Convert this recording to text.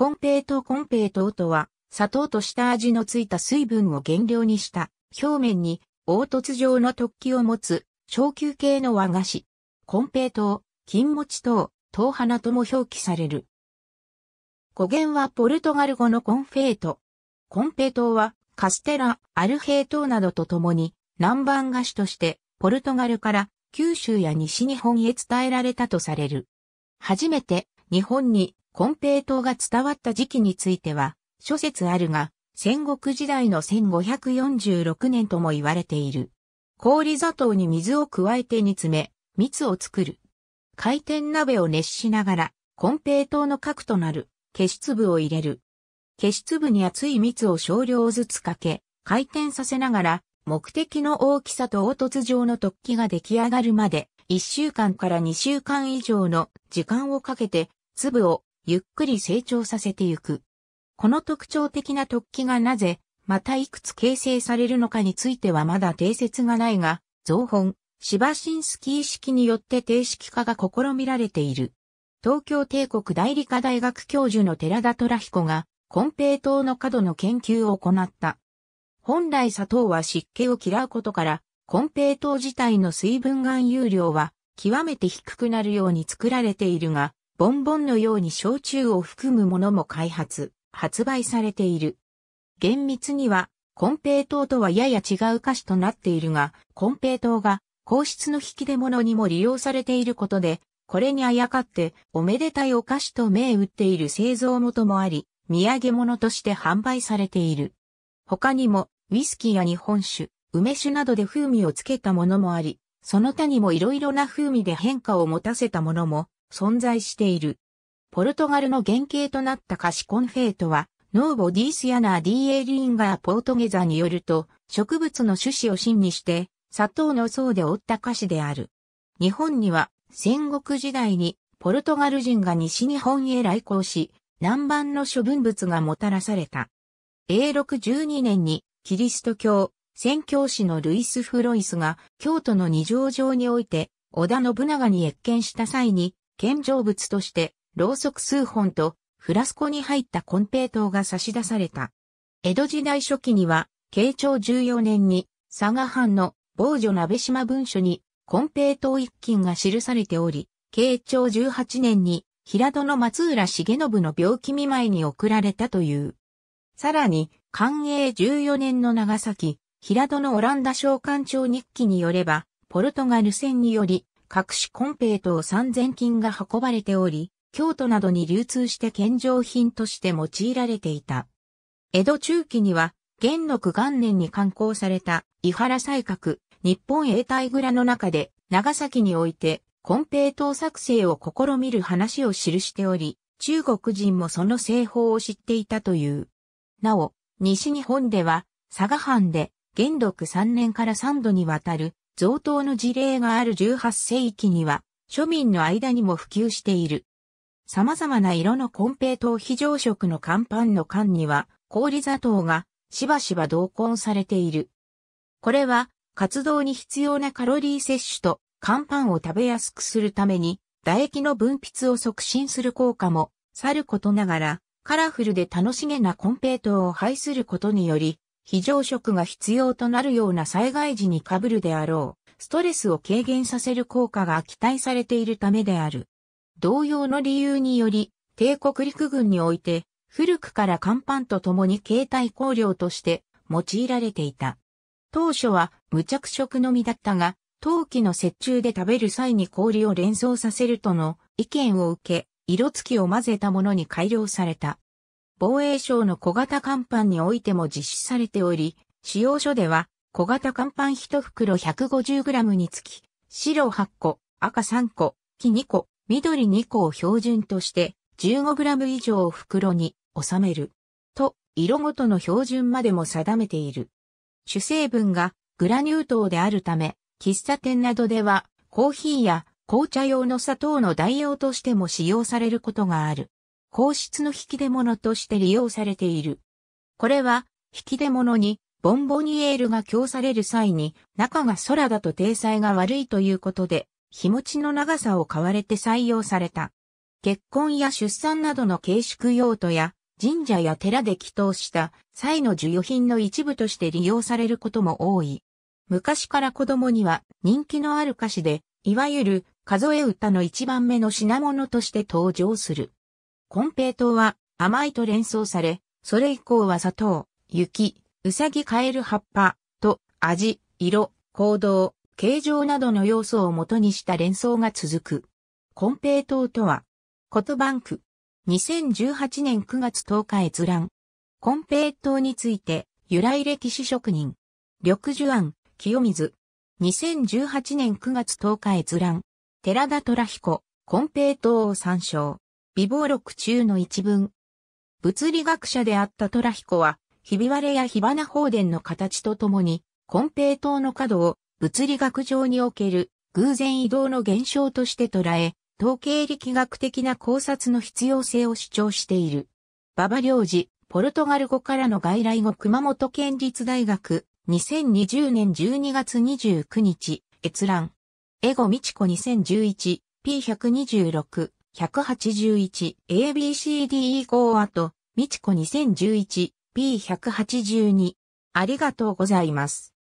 コンペイトコンペイトとは、砂糖と下味のついた水分を原料にした、表面に凹凸状の突起を持つ、小球形の和菓子。コンペイト、金餅等、糖花とも表記される。語源はポルトガル語のコンフェイト。コンペイトは、カステラ、アルヘイトなどとともに、南蛮菓子として、ポルトガルから九州や西日本へ伝えられたとされる。初めて日本に金平糖が伝わった時期については、諸説あるが、戦国時代の1546年とも言われている。氷砂糖に水を加えて煮詰め、蜜を作る。回転鍋を熱しながら、金平糖の核となる、消し粒を入れる。消し粒に熱い蜜を少量ずつかけ、回転させながら、目的の大きさと凹凸状の突起が出来上がるまで、1週間から2週間以上の時間をかけて、粒をゆっくり成長させてゆく。この特徴的な突起がなぜ、またいくつ形成されるのかについてはまだ定説がないが、造本、シバシンスキー式によって定式化が試みられている。東京帝国大理科大学教授の寺田虎彦が、金平糖の角の研究を行った。本来砂糖は湿気を嫌うことから、金平糖自体の水分含有量は極めて低くなるように作られているが、ボンボンのように焼酎を含むものも開発、発売されている。厳密には、コンペイ糖とはやや違う菓子となっているが、コンペイ糖が皇室の引き出物にも利用されていることで、これにあやかって、おめでたいお菓子と銘打っている製造元もあり、土産物として販売されている。他にも、ウィスキーや日本酒、梅酒などで風味をつけたものもあり、その他にも色々な風味で変化を持たせたものも存在している。ポルトガルの原型となったカシコンフェイトは、ノーボディスヤナーディエリンガーポートゲザによると、植物の種子を芯にして、砂糖の層で覆った菓子である。日本には、戦国時代に、ポルトガル人が西日本へ来航し、南蛮の諸文物がもたらされた。永禄12年に、キリスト教、宣教師のルイス・フロイスが、京都の二条城において、織田信長に越見した際に、献上物として、ろうそく数本と、フラスコに入った金平糖が差し出された。江戸時代初期には、慶長14年に、佐賀藩の防除鍋島文書に、金平糖一金が記されており、慶長18年に、平戸の松浦重信の病気見舞いに送られたという。さらに、寛永14年の長崎、平戸のオランダ召喚庁日記によれば、ポルトガル戦により、隠しコンペイ等3000金が運ばれており、京都などに流通して献上品として用いられていた。江戸中期には、元禄元年に刊行された、伊原西閣、日本永代蔵の中で、長崎において、金平糖作成を試みる話を記しており、中国人もその製法を知っていたという。なお、西日本では、佐賀藩で、元禄3年から3度にわたる、贈答の事例がある18世紀には、庶民の間にも普及している。様々な色のコンペイト非常食の乾パンの缶には、氷砂糖がしばしば同梱されている。これは、活動に必要なカロリー摂取と、乾パンを食べやすくするために、唾液の分泌を促進する効果も、さることながら、カラフルで楽しげなコンペイトを排することにより、非常食が必要となるような災害時に被るであろう、ストレスを軽減させる効果が期待されているためである。同様の理由により、帝国陸軍において、古くから甲板と共に携帯香料として用いられていた。当初は無着色のみだったが、陶器の折衷で食べる際に氷を連想させるとの意見を受け、色付きを混ぜたものに改良された。防衛省の小型甲板においても実施されており、使用書では、小型甲板1袋 150g につき、白8個、赤3個、黄2個、緑2個を標準として 15g 以上を袋に収める。と、色ごとの標準までも定めている。主成分がグラニュー糖であるため、喫茶店などではコーヒーや紅茶用の砂糖の代用としても使用されることがある。皇室の引き出物として利用されている。これは、引き出物に、ボンボニエールが供される際に、中が空だと体裁が悪いということで、日持ちの長さを買われて採用された。結婚や出産などの軽縮用途や、神社や寺で祈祷した際の授与品の一部として利用されることも多い。昔から子供には人気のある歌詞で、いわゆる数え歌の一番目の品物として登場する。コンペイ糖は甘いと連想され、それ以降は砂糖、雪、うさぎカエル葉っぱと味、色、行動、形状などの要素をもとにした連想が続く。コンペイ糖とは、トバンク。2018年9月10日閲覧。コンペイ糖について、由来歴史職人。緑樹庵、清水。2018年9月10日閲覧。寺田虎彦、コンペイ糖を参照。微暴録中の一文。物理学者であったトラヒコは、ひび割れや火花放電の形とともに、ペ平島の角を物理学上における偶然移動の現象として捉え、統計力学的な考察の必要性を主張している。馬場良次、ポルトガル語からの外来語熊本県立大学、2020年12月29日、閲覧。エゴ・ミチコ2011、P126。181、ABCD e 号あと、みちこ2011、b 1 8 2ありがとうございます。